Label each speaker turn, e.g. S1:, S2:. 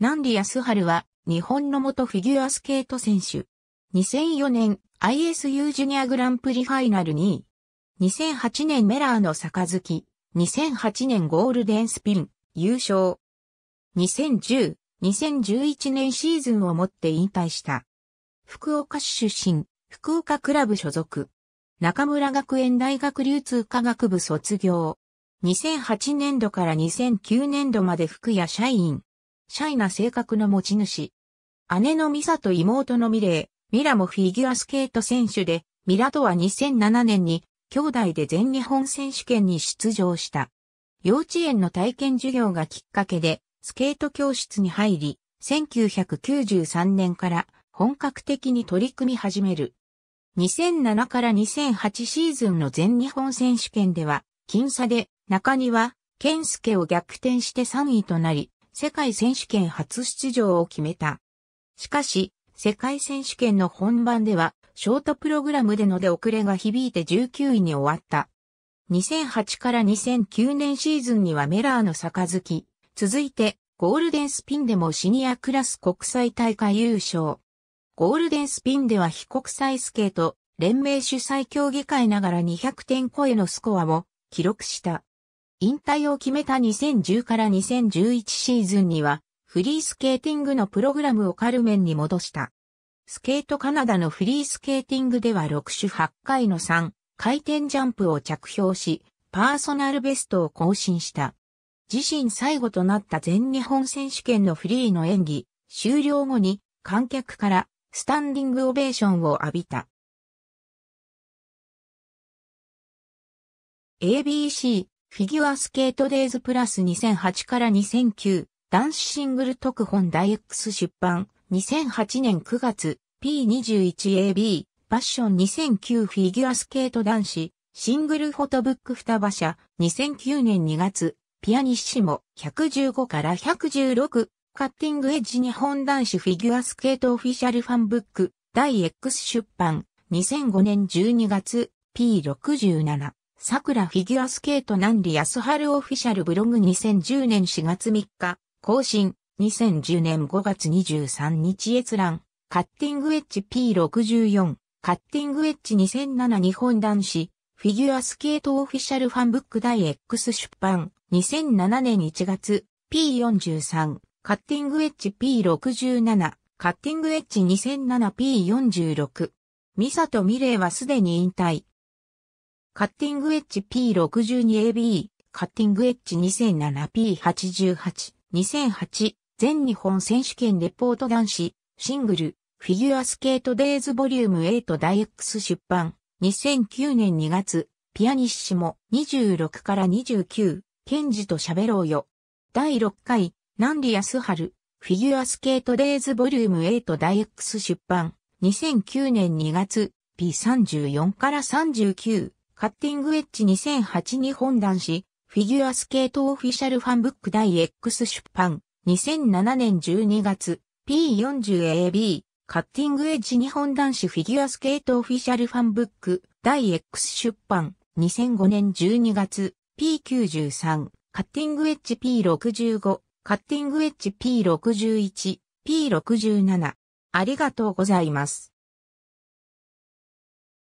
S1: 南里康春は、日本の元フィギュアスケート選手。2004年 ISU ジュニアグランプリファイナル2位。2008年メラーの杯。2008年ゴールデンスピン、優勝。2010、2011年シーズンをもって引退した。福岡市出身、福岡クラブ所属。中村学園大学流通科学部卒業。2008年度から2009年度まで服や社員。シャイな性格の持ち主。姉のミサと妹のミレー、ミラもフィギュアスケート選手で、ミラとは2007年に兄弟で全日本選手権に出場した。幼稚園の体験授業がきっかけで、スケート教室に入り、1993年から本格的に取り組み始める。2007から2008シーズンの全日本選手権では、僅差で中庭、健介を逆転して3位となり、世界選手権初出場を決めた。しかし、世界選手権の本番では、ショートプログラムでの出遅れが響いて19位に終わった。2008から2009年シーズンにはメラーの杯。続いて、ゴールデンスピンでもシニアクラス国際大会優勝。ゴールデンスピンでは非国際スケート、連盟主催競技会ながら200点超えのスコアを記録した。引退を決めた2010から2011シーズンには、フリースケーティングのプログラムをカルメンに戻した。スケートカナダのフリースケーティングでは6種8回の3回転ジャンプを着氷し、パーソナルベストを更新した。自身最後となった全日本選手権のフリーの演技、終了後に観客からスタンディングオベーションを浴びた。ABC フィギュアスケートデイズプラス2008から2009、男子シングル特本大 X 出版、2008年9月、P21AB、ファッション2009フィギュアスケート男子、シングルフォトブック双葉社、2009年2月、ピアニッシモ、115から116、カッティングエッジ日本男子フィギュアスケートオフィシャルファンブック、大 X 出版、2005年12月、P67。桜フィギュアスケート南里安春オフィシャルブログ2010年4月3日、更新、2010年5月23日閲覧、カッティングエッジ P64、カッティングエッジ2007日本男子、フィギュアスケートオフィシャルファンブック第 X 出版、2007年1月、P43、カッティングエッジ P67、カッティングエッジ 2007P46。ミサとミレイはすでに引退。カッティングエッジ P62AB、カッティングエッジ 2007P88、2008、全日本選手権レポート男子、シングル、フィギュアスケートデイズボリューム8ダイ X 出版、2009年2月、ピアニッシモ26から29、ケンジと喋ろうよ。第6回、ナンリアスハル、フィギュアスケートデイズボリューム8ダイ X 出版、2009年2月、P34 から39、カッティングエッジ2008日本男子、フィギュアスケートオフィシャルファンブック第 X 出版、2007年12月、P40AB、カッティングエッジ日本男子フィギュアスケートオフィシャルファンブック、第 X 出版、2005年12月、P93、カッティングエッジ P65、カッティングエッジ P61、P67。ありがとうございます。